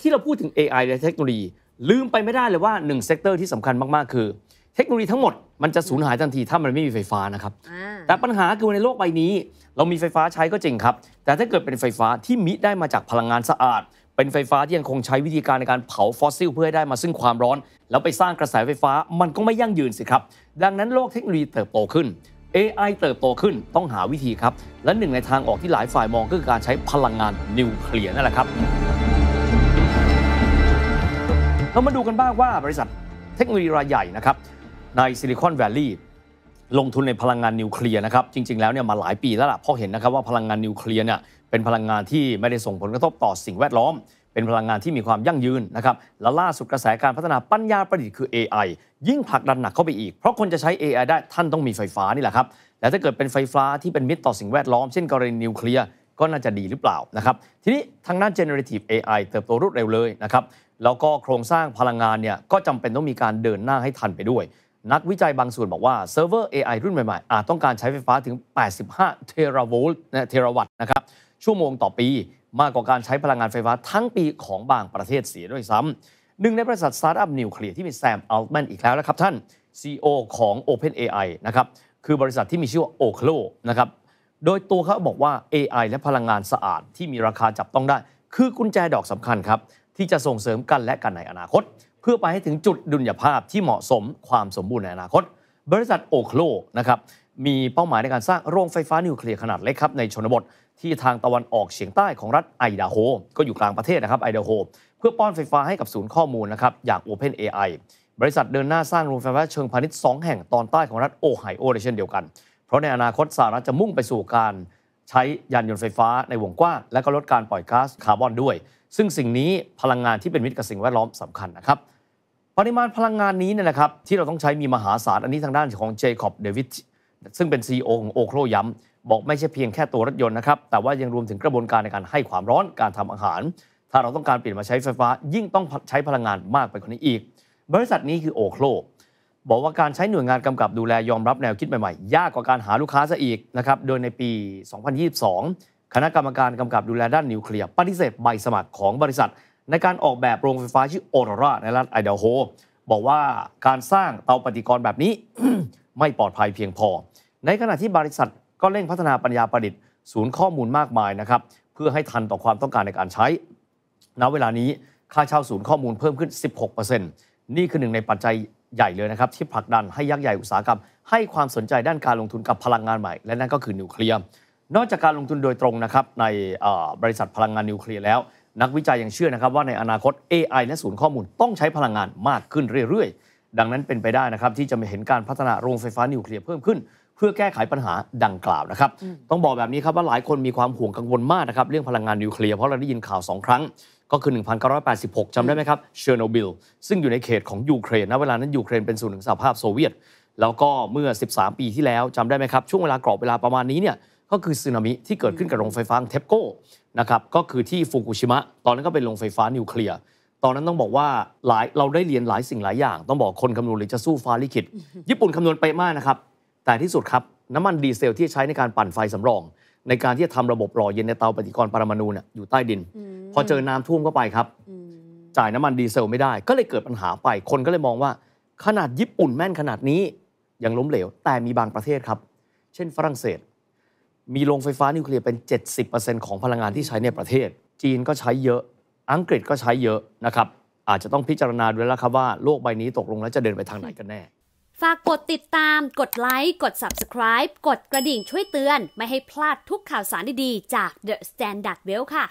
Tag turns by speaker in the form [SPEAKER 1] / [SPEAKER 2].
[SPEAKER 1] ที่เราพูดถึง AI และเทคโนโลยี ลืมไปไม่ได้เลยว่าหนึ่งเซกเตอร์ที่สำคัญมากๆคือเทคโนโลยีทั้งหมดมันจะสูญหายทันทีถ้ามันไม่มีไฟฟ้านะครับแต่ปัญหาคือในโลกใบนี้ เรามีไฟฟ้าใช้ก็จริงครับแต่ถ้าเกิดเป็นไฟฟ้าที่มิได้มาจากพลังงานสะอาด เป็นไฟฟ้าที่ยังคงใช้วิธีการในการเผาฟอสซิลเพื่อให้ได้มาซึ่งความร้อนแล้วไปสร้างกระแสไฟฟ้ามันก็ไม่ยั่งยืนสิครับ ดังนั้นโลกเทคโนโลยีเติบโตขึ้น AI เติบโตขึ้นต้องหาวิธีครับและหนึ่งในทางออกที่หลายฝ่ายมองก็คือการใช้พลังงานนิวเคลียร์นั่นแหละครับเรามาดูกันบ้างว่าบริษัทเทคโนโลยีรายใหญ่นะครับในซิลิคอนแวลลีย์ลงทุนในพลังงานนิวเคลียร์นะครับจริงๆ แล้วเนี่ยมาหลายปีแล้วล่ะเพราะเห็นนะครับว่าพลังงานนิวเคลียร์เนี่ยเป็นพลังงานที่ไม่ได้ส่งผลกระทบต่อสิ่งแวดล้อม เป็นพลังงานที่มีความยั่งยืนนะครับและล่าสุดกระแสการพัฒนาปัญญาประดิษฐ์คือ AI ยิ่งผลักดันหนักเข้าไปอีก เพราะคนจะใช้ AI ได้ท่านต้องมีไฟฟ้านี่แหละครับและถ้าเกิดเป็นไฟฟ้าที่เป็นมิตรต่อสิ่งแวดล้อมเช่นกรณีนิวเคลียร์ก็น่าจะดีหรือเปล่านะครับ ทีนี้ ทางด้าน generative AI เติบโตรวดเร็วเลยนะครับแล้วก็โครงสร้างพลังงานเนี่ยก็จำเป็นต้องมีการเดินหน้าให้ทันไปด้วย นักวิจัยบางส่วนบอกว่า เซิร์ฟเวอร์ AI รุ่นใหม่ๆ อาจต้องการใช้ไฟฟ้าถึง 85 เทราโวลต์นะเทราวัตต์นะครับชั่วโมงต่อปี มากกว่าการใช้พลังงานไฟฟ้าทั้งปีของบางประเทศเสียด้วยซ้ำหนึ่งในบริษัทสตาร์ทอัพนิวเคลียร์ที่มีแซม อัลแมนอีกแล้วนะครับท่าน CEO ของ OpenAI นะครับคือบริษัทที่มีชื่อว่า Oclo นะครับโดยตัวเขาบอกว่า AI และพลังงานสะอาดที่มีราคาจับต้องได้ คือกุญแจดอกสำคัญครับ ที่จะส่งเสริมกันและกันในอนาคต เพื่อไปให้ถึงจุดดุลยภาพที่เหมาะสมความสมบูรณ์ในอนาคต บริษัทโอคลนะครับมีเป้าหมายในการสร้างโรงไฟฟ้านิวเคลียร์ขนาดเล็กครับในชนบทที่ทางตะวันออกเฉียงใต้ของรัฐไอดาโฮก็อยู่กลางประเทศนะครับไอดาโฮเพื่อป้อนไฟฟ้าให้กับศูนย์ข้อมูลนะครับอย่าง Open AI บริษัทเดินหน้าสร้างโรงไฟฟ้าเชิงพาณิชย์2แห่งตอนใต้ของรัฐโอไฮโอเช่นเดียวกันเพราะในอนาคตสหรัฐจะมุ่งไปสู่การใช้ยานยนต์ไฟฟ้าในวงกว้างและก็ลดการปล่อยก๊าซคาร์บอนด้วย ซึ่งสิ่งนี้พลังงานที่เป็นมิตรกับสิ่งแวดล้อมสำคัญนะครับ ปริมาณพลังงานนี้เนี่ยนะครับที่เราต้องใช้มีมหาศาลอันนี้ทางด้านของเจคอบเดวิดซึ่งเป็น c โอของโอโครย้าบอกไม่ใช่เพียงแค่ตัวรถยนต์นะครับแต่ว่ายังรวมถึงกระบวนการในการให้ความร้อนการทำอาหาร ถ้าเราต้องการเปลี่ยนมาใช้ไฟฟ้ายิ่งต้องใช้พลังงานมากไปกว่านี้อีก บริษัทนี้คือโอโครบอกว่าการใช้หน่วยงานกำกับดูแลยอมรับแนวคิดใหม่ๆ ยากกว่าการหาลูกค้าซะอีกนะครับ โดยในปี 2022 คณะกรรมการกำกับดูแลด้านนิวเคลียร์ปฏิเสธใบสมัครของบริษัท ในการออกแบบโรงไฟฟ้าชื่อโอรราในรัฐไอเดโฮ บอกว่าการสร้างเตาปฏิกรณ์แบบนี้ ไม่ปลอดภัยเพียงพอ ในขณะที่บริษัทก็เร่งพัฒนาปัญญาประดิษฐ์ศูนย์ข้อมูลมากมายนะครับเพื่อให้ทันต่อความต้องการในการใช้ณเวลานี้ค่าเช่าศูนย์ข้อมูลเพิ่มขึ้น16%นี่คือหนึ่งในปัจจัยใหญ่เลยนะครับที่ผลักดันให้ยักษ์ใหญ่อุตสาหกรรม ให้ความสนใจด้านการลงทุนกับพลังงานใหม่ และนั่นก็คือนิวเคลียร์นอกจากการลงทุนโดยตรงนะครับในบริษัทพลังงานนิวเคลียร์แล้ว นักวิจัยยังเชื่อนะครับว่าในอนาคต AI และศูนย์ข้อมูลต้องใช้พลังงานมากขึ้นเรื่อยๆ ดังนั้นเป็นไปได้นะครับที่จะมีเห็นการพัฒนาโรงไฟฟ้านิวเคลียร์เพิ่มขึ้น เพื่อแก้ไขปัญหาดังกล่าวนะครับต้องบอกแบบนี้ครับว่าหลายคนมีความห่วงกังวลมากนะครับเรื่องพลังงานนิวเคลียร์เพราะเราได้ยินข่าว2ครั้งก็คือ 1986 จำได้ไหมครับเชอร์โนบิลซึ่งอยู่ในเขตของยูเครนณเวลานั้นยูเครนเป็นส่วนหนึ่งสหภาพโซเวียต แล้วก็เมื่อ 13 ปีที่แล้วจำได้ไหมครับ ช่วงเวลากรอบเวลาประมาณนี้เนี่ยก็คือสึนามิ ที่เกิดขึ้นกับโรงไฟฟ้าเทปโก้นะครับก็คือที่ฟุกุชิมะตอนนั้นก็เป็นโรงไฟฟ้านิวเคลียร์ตอนนั้นต้องบอกว่าหลายเราได้เรียนหลายสิ่งหลายอย่างต้องบอกคนคำนวณหรือจะสู้ฟ้าลิขิตญี่ปุ่นคำนวณไปมากนะครับแต่ที่สุดครับน้ำมันดีเซลที่ใช้ในการปั่นไฟสำรองในการที่จะทำระบบหล่อเย็นในเตาปฏิกรณ์ปรมาณูเนี่ยอยู่ใต้ดิน พอเจอน้ำท่วมเข้าไปครับ จ่ายน้ำมันดีเซลไม่ได้ ก็เลยเกิดปัญหาไปคนก็เลยมองว่าขนาดญี่ปุ่นแม่นขนาดนี้ยังล้มเหลว แต่มีบางประเทศครับ เช่นฝรั่งเศส มีโรงไฟฟ้านิวเคลียร์เป็น 70%ของพลังงานที่ใช้ในประเทศ จีนก็ใช้เยอะอังกฤษก็ใช้เยอะนะครับอาจจะต้องพิจารณาด้วยแล้วครับว่าโลกใบนี้ตกลงแล้วจะเดินไปทางไหนกันแน่ฝากกดติดตาม กดไลค์ กด subscribe กดกระดิ่งช่วยเตือน ไม่ให้พลาดทุกข่าวสารดีๆจาก The Standard Well ค่ะ